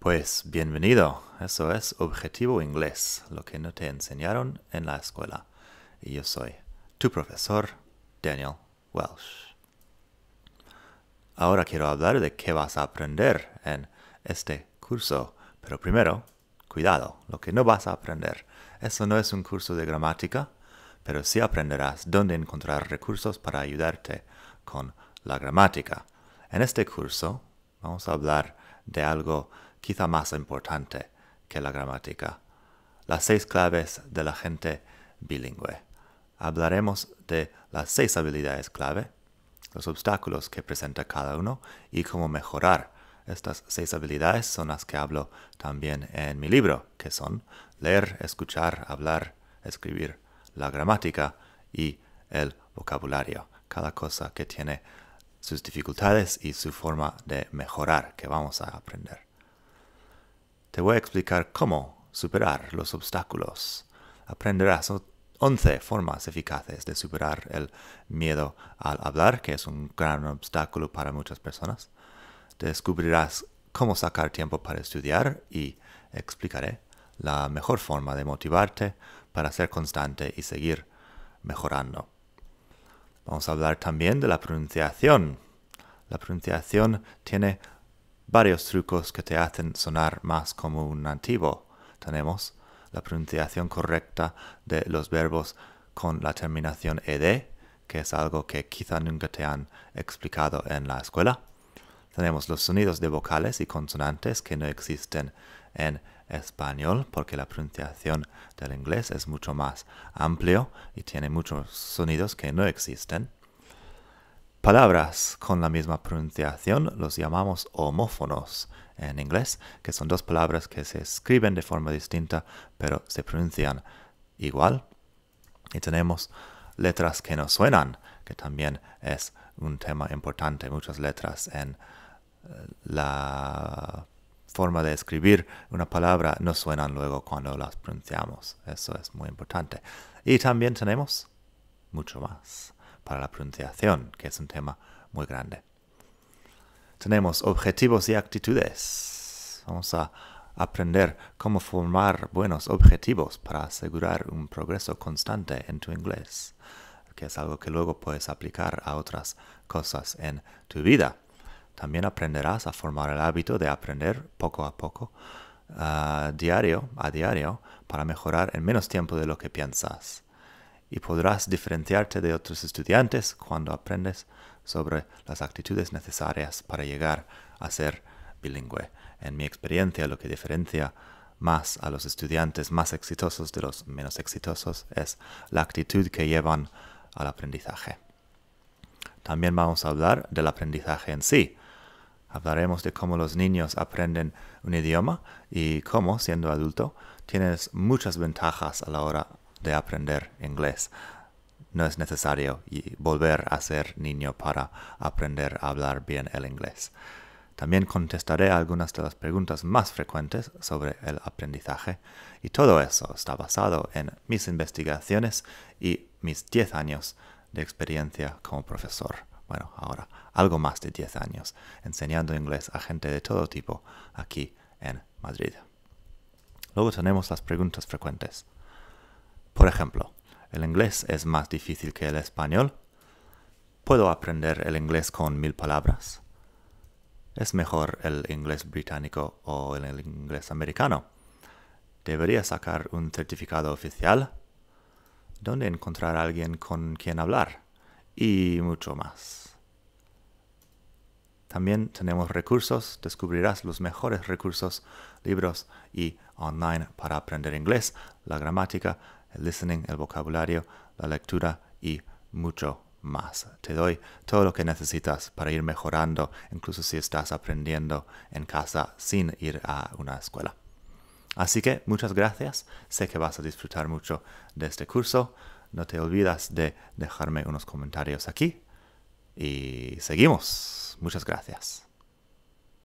Pues bienvenido, eso es Objetivo Inglés, lo que no te enseñaron en la escuela. Y yo soy tu profesor, Daniel Welsh. Ahora quiero hablar de qué vas a aprender en este curso, pero primero, cuidado, lo que no vas a aprender. Eso no es un curso de gramática, pero sí aprenderás dónde encontrar recursos para ayudarte con la gramática. En este curso vamos a hablar de algo quizá más importante que la gramática, las seis claves de la gente bilingüe. Hablaremos de las seis habilidades clave, los obstáculos que presenta cada uno y cómo mejorar. Estas seis habilidades son las que hablo también en mi libro, que son leer, escuchar, hablar, escribir, la gramática y el vocabulario. Cada cosa que tiene sus dificultades y su forma de mejorar que vamos a aprender. Te voy a explicar cómo superar los obstáculos. Aprenderás 11 formas eficaces de superar el miedo al hablar, que es un gran obstáculo para muchas personas. Descubrirás cómo sacar tiempo para estudiar y explicaré la mejor forma de motivarte para ser constante y seguir mejorando. Vamos a hablar también de la pronunciación. La pronunciación tiene varios trucos que te hacen sonar más como un nativo. Tenemos la pronunciación correcta de los verbos con la terminación ed, que es algo que quizá nunca te han explicado en la escuela. Tenemos los sonidos de vocales y consonantes que no existen en español porque la pronunciación del inglés es mucho más amplio y tiene muchos sonidos que no existen palabras con la misma pronunciación los llamamos homófonos en inglés, que son dos palabras que se escriben de forma distinta, pero se pronuncian igual. Y tenemos letras que no suenan, que también es un tema importante. Muchas letras en eh, la forma de escribir una palabra no suenan luego cuando las pronunciamos. Eso es muy importante. Y también tenemos mucho más para la pronunciación, que es un tema muy grande. Tenemos objetivos y actitudes. Vamos a aprender cómo formar buenos objetivos para asegurar un progreso constante en tu inglés, que es algo que luego puedes aplicar a otras cosas en tu vida. También aprenderás a formar el hábito de aprender poco a poco, ah, diario a diario, para mejorar en menos tiempo de lo que piensas y podrás diferenciarte de otros estudiantes cuando aprendes sobre las actitudes necesarias para llegar a ser bilingüe. En mi experiencia, lo que diferencia más a los estudiantes más exitosos de los menos exitosos es la actitud que llevan al aprendizaje. También vamos a hablar del aprendizaje en sí. Hablaremos de cómo los niños aprenden un idioma y cómo, siendo adulto, tienes muchas ventajas a la hora de aprender inglés. No es necesario volver a ser niño para aprender a hablar bien el inglés. También contestaré algunas de las preguntas más frecuentes sobre el aprendizaje y todo eso está basado en mis investigaciones y mis 10 años de experiencia como profesor. Bueno, ahora algo más de 10 años enseñando inglés a gente de todo tipo aquí en Madrid. Luego tenemos las preguntas frecuentes. Por ejemplo, el inglés es más difícil que el español. ¿Puedo aprender el inglés con mil palabras? ¿Es mejor el inglés británico o el inglés americano? ¿Debería sacar un certificado oficial? ¿Dónde encontrar a alguien con quien hablar? Y mucho más. También tenemos recursos, descubrirás los mejores recursos, libros y online para aprender inglés, la gramática, el listening, el vocabulario, la lectura y mucho más. Te doy todo lo que necesitas para ir mejorando, incluso si estás aprendiendo en casa sin ir a una escuela. Así que muchas gracias, sé que vas a disfrutar mucho de este curso. No te olvides de dejarme unos comentarios aquí y seguimos. Muchas gracias.